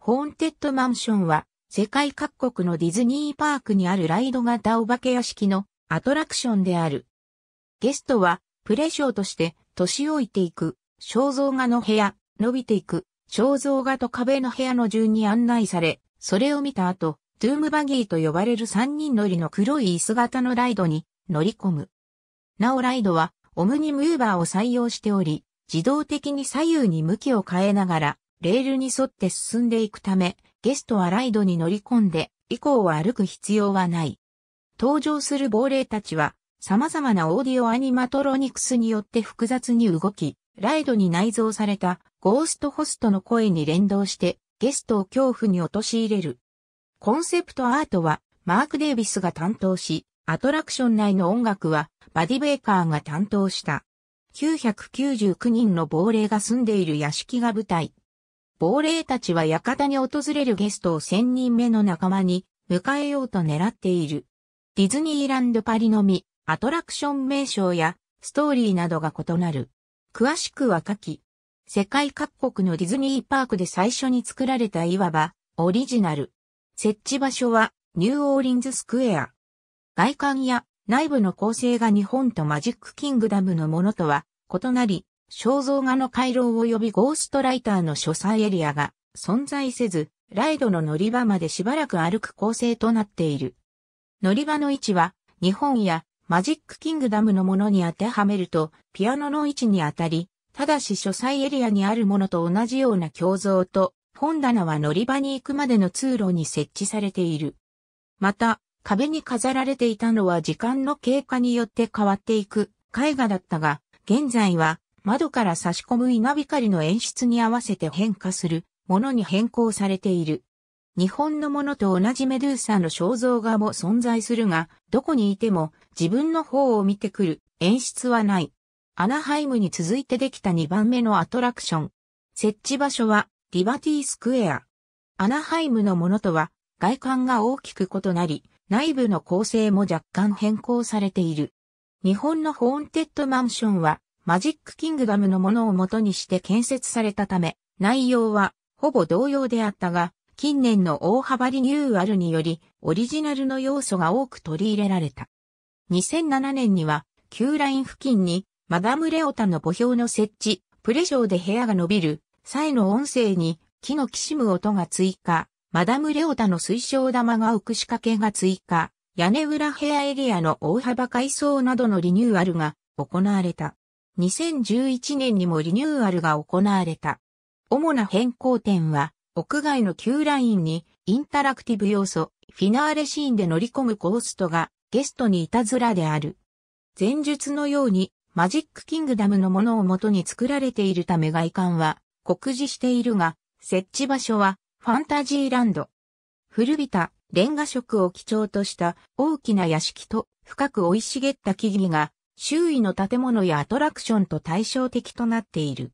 ホーンテッドマンションは、世界各国のディズニーパークにあるライド型お化け屋敷のアトラクションである。ゲストは、プレショーとして、年老いていく、肖像画の部屋、伸びていく、肖像画と壁の部屋の順に案内され、それを見た後、トゥームバギーと呼ばれる3人乗りの黒い椅子型のライドに乗り込む。なおライドは、オムニムーバーを採用しており、自動的に左右に向きを変えながら、レールに沿って進んでいくため、ゲストはライドに乗り込んで、以降は歩く必要はない。登場する亡霊たちは、様々なオーディオアニマトロニクスによって複雑に動き、ライドに内蔵されたゴーストホストの声に連動して、ゲストを恐怖に陥れる。コンセプトアートは、マーク・デイビスが担当し、アトラクション内の音楽は、バディ・ベーカーが担当した。999人の亡霊が住んでいる屋敷が舞台。亡霊たちは館に訪れるゲストを千人目の仲間に迎えようと狙っている。ディズニーランドパリのみ、アトラクション名称やストーリーなどが異なる。詳しくは下記。世界各国のディズニーパークで最初に作られたいわばオリジナル。設置場所はニューオーリンズスクエア。外観や内部の構成が日本とマジックキングダムのものとは異なり、肖像画の回廊及びゴーストライターの書斎エリアが存在せず、ライドの乗り場までしばらく歩く構成となっている。乗り場の位置は、日本やマジックキングダムのものに当てはめると、ピアノの位置に当たり、ただし書斎エリアにあるものと同じような鏡像と、本棚は乗り場に行くまでの通路に設置されている。また、壁に飾られていたのは時間の経過によって変わっていく絵画だったが、現在は窓から差し込む稲光の演出に合わせて変化するものに変更されている。日本のものと同じメドゥーサの肖像画も存在するが、どこにいても自分の方を見てくる演出はない。アナハイムに続いてできた2番目のアトラクション。設置場所はリバティスクエア。アナハイムのものとは外観が大きく異なり、内部の構成も若干変更されている。日本のホーンテッドマンションはマジックキングダムのものを元にして建設されたため、内容はほぼ同様であったが、近年の大幅リニューアルにより、オリジナルの要素が多く取り入れられた。2007年には、旧ライン付近に、マダムレオタの墓標の設置、プレショーで部屋が伸びる、際の音声に、木のきしむ音が追加、マダムレオタの水晶玉が浮く仕掛けが追加、屋根裏部屋エリアの大幅改装などのリニューアルが行われた。2011年にもリニューアルが行われた。主な変更点は、屋外の旧ラインにインタラクティブ要素、フィナーレシーンで乗り込むコーストがゲストにいたずらである。前述のようにマジックキングダムのものを元に作られているため外観は酷似しているが、設置場所はファンタジーランド。古びたレンガ色を基調とした大きな屋敷と深く生い茂った木々が周囲の建物やアトラクションと対照的となっている。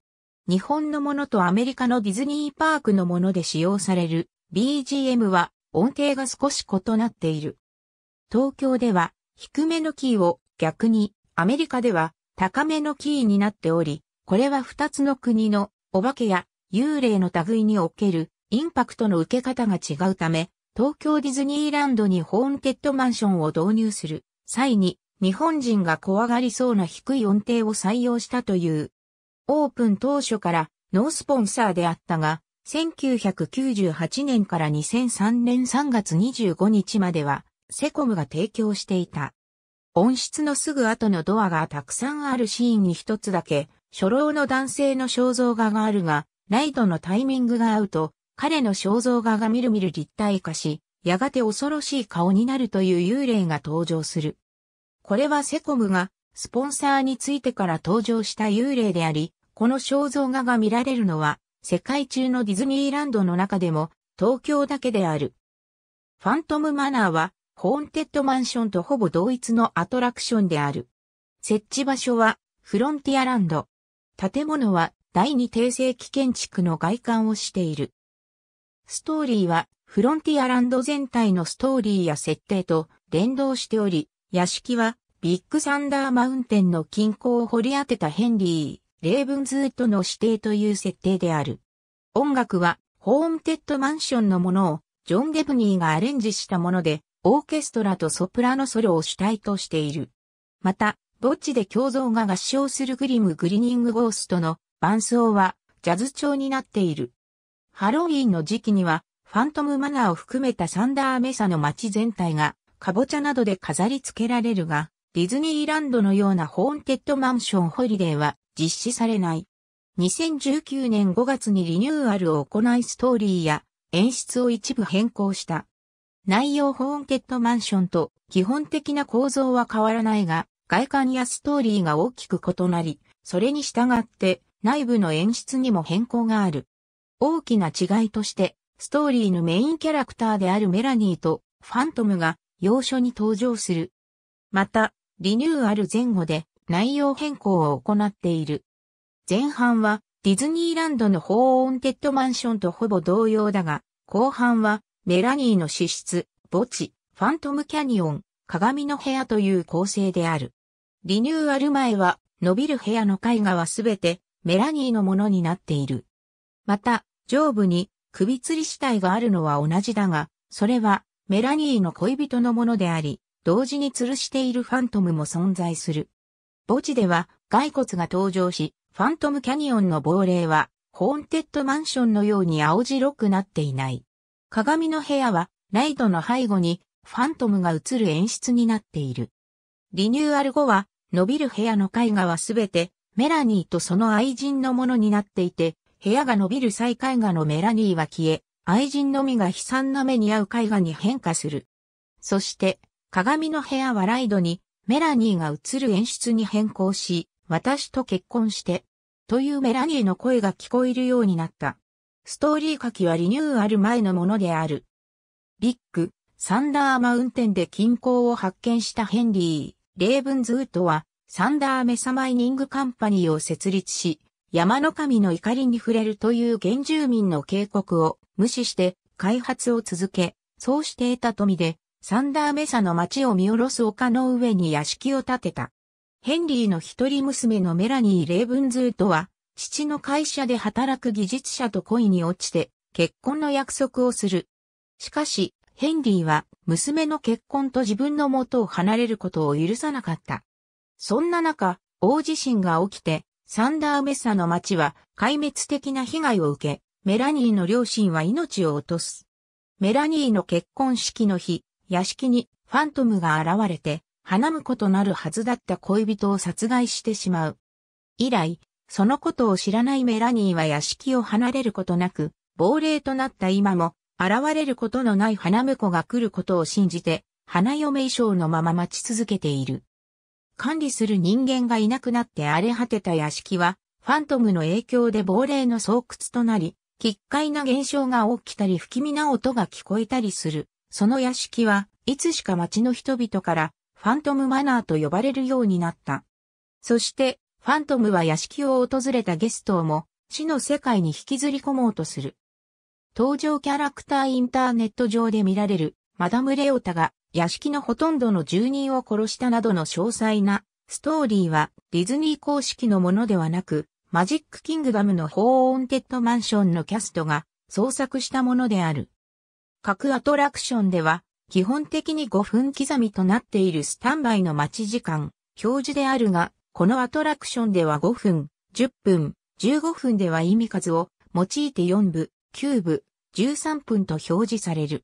日本のものとアメリカのディズニーパークのもので使用される BGM は音程が少し異なっている。東京では低めのキーを逆にアメリカでは高めのキーになっており、これは二つの国のお化けや幽霊の類におけるインパクトの受け方が違うため、東京ディズニーランドにホーンテッドマンションを導入する際に日本人が怖がりそうな低い音程を採用したという。オープン当初からノースポンサーであったが、1998年から2003年3月25日までは、セコムが提供していた。音質のすぐ後のドアがたくさんあるシーンに一つだけ、初老の男性の肖像画があるが、ライトのタイミングが合うと、彼の肖像画がみるみる立体化し、やがて恐ろしい顔になるという幽霊が登場する。これはセコムがスポンサーについてから登場した幽霊であり、この肖像画が見られるのは世界中のディズニーランドの中でも東京だけである。ファントムマナーはホーンテッドマンションとほぼ同一のアトラクションである。設置場所はフロンティアランド。建物は第二帝政期建築の外観をしている。ストーリーはフロンティアランド全体のストーリーや設定と連動しており、屋敷は、ビッグサンダーマウンテンの近郊を掘り当てたヘンリー、レイブンズウッドの指定という設定である。音楽は、ホーンテッドマンションのものを、ジョン・デブニーがアレンジしたもので、オーケストラとソプラノソロを主体としている。また、墓地で共造が合唱するグリム・グリニング・ゴーストの伴奏は、ジャズ調になっている。ハロウィンの時期には、ファントムマナーを含めたサンダーメサの街全体がカボチャなどで飾り付けられるが、ディズニーランドのようなホーンテッドマンションホリデーは実施されない。2019年5月にリニューアルを行いストーリーや演出を一部変更した。内容ホーンテッドマンションと基本的な構造は変わらないが、外観やストーリーが大きく異なり、それに従って内部の演出にも変更がある。大きな違いとして、ストーリーのメインキャラクターであるメラニーとファントムが要所に登場する。また、リニューアル前後で内容変更を行っている。前半はディズニーランドのホーンテッドマンションとほぼ同様だが、後半はメラニーの資質、墓地、ファントムキャニオン、鏡の部屋という構成である。リニューアル前は伸びる部屋の絵画はすべてメラニーのものになっている。また、上部に首吊り死体があるのは同じだが、それはメラニーの恋人のものであり、同時に吊るしているファントムも存在する。墓地では骸骨が登場し、ファントムキャニオンの亡霊は、ホーンテッドマンションのように青白くなっていない。鏡の部屋は、ライトの背後に、ファントムが映る演出になっている。リニューアル後は、伸びる部屋の絵画はすべて、メラニーとその愛人のものになっていて、部屋が伸びる際絵画のメラニーは消え、愛人のみが悲惨な目に遭う絵画に変化する。そして、鏡の部屋はライドに、メラニーが映る演出に変更し、私と結婚して、というメラニーの声が聞こえるようになった。ストーリー書きはリニューアル前のものである。ビッグ、サンダーマウンテンで近郊を発見したヘンリー、レーブンズウッドは、サンダーメサマイニングカンパニーを設立し、山の神の怒りに触れるという原住民の警告を無視して開発を続け、そうして得た富で、サンダーメサの町を見下ろす丘の上に屋敷を建てた。ヘンリーの一人娘のメラニー・レイブンズートは、父の会社で働く技術者と恋に落ちて、結婚の約束をする。しかし、ヘンリーは娘の結婚と自分の元を離れることを許さなかった。そんな中、大地震が起きて、サンダーメッサの町は壊滅的な被害を受け、メラニーの両親は命を落とす。メラニーの結婚式の日、屋敷にファントムが現れて、花婿となるはずだった恋人を殺害してしまう。以来、そのことを知らないメラニーは屋敷を離れることなく、亡霊となった今も、現れることのない花婿が来ることを信じて、花嫁衣装のまま待ち続けている。管理する人間がいなくなって荒れ果てた屋敷は、ファントムの影響で亡霊の巣窟となり、奇怪な現象が起きたり不気味な音が聞こえたりする。その屋敷はいつしか町の人々からファントムマナーと呼ばれるようになった。そしてファントムは屋敷を訪れたゲストをも死の世界に引きずり込もうとする。登場キャラクターインターネット上で見られるマダムレオタが屋敷のほとんどの住人を殺したなどの詳細なストーリーはディズニー公式のものではなくマジックキングダムのホーンテッドマンションのキャストが創作したものである。各アトラクションでは、基本的に5分刻みとなっているスタンバイの待ち時間、表示であるが、このアトラクションでは5分、10分、15分では意味数を用いて4部、9部、13分と表示される。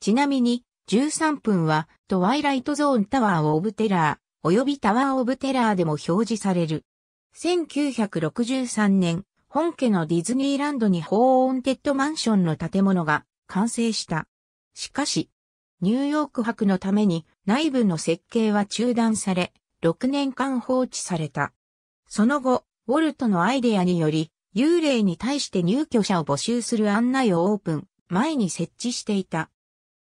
ちなみに、13分は、トワイライトゾーンタワーオブテラー、及びタワーオブテラーでも表示される。1963年、本家のディズニーランドにホーンテッドマンションの建物が完成した。しかし、ニューヨーク博のために内部の設計は中断され、6年間放置された。その後、ウォルトのアイデアにより、幽霊に対して入居者を募集する案内をオープン、前に設置していた。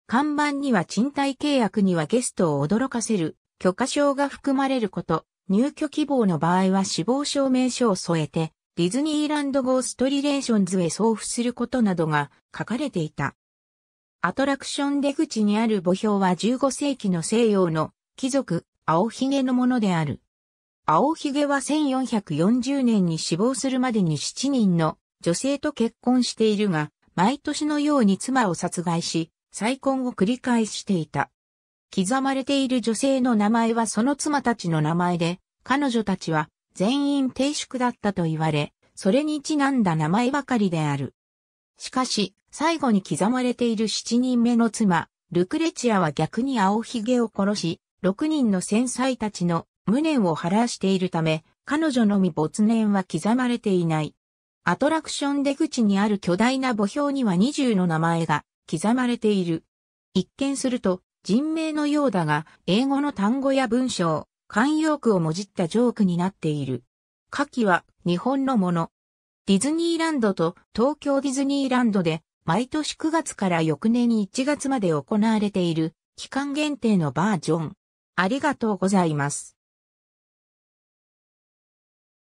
看板には賃貸契約にはゲストを驚かせる許可証が含まれること、入居希望の場合は死亡証明書を添えて、ディズニーランドゴーストリレーションズへ送付することなどが書かれていた。アトラクション出口にある墓標は15世紀の西洋の貴族、青ひげのものである。青ひげは1440年に死亡するまでに7人の女性と結婚しているが、毎年のように妻を殺害し、再婚を繰り返していた。刻まれている女性の名前はその妻たちの名前で、彼女たちは全員低粛だったと言われ、それにちなんだ名前ばかりである。しかし、最後に刻まれている7人目の妻、ルクレチアは逆に青ひげを殺し、6人の戦災たちの無念を晴らしているため、彼女のみ没念は刻まれていない。アトラクション出口にある巨大な墓標には20の名前が刻まれている。一見すると、人名のようだが、英語の単語や文章、慣用句をもじったジョークになっている。下記は日本のもの。ディズニーランドと東京ディズニーランドで毎年9月から翌年1月まで行われている期間限定のバージョン。ありがとうございます。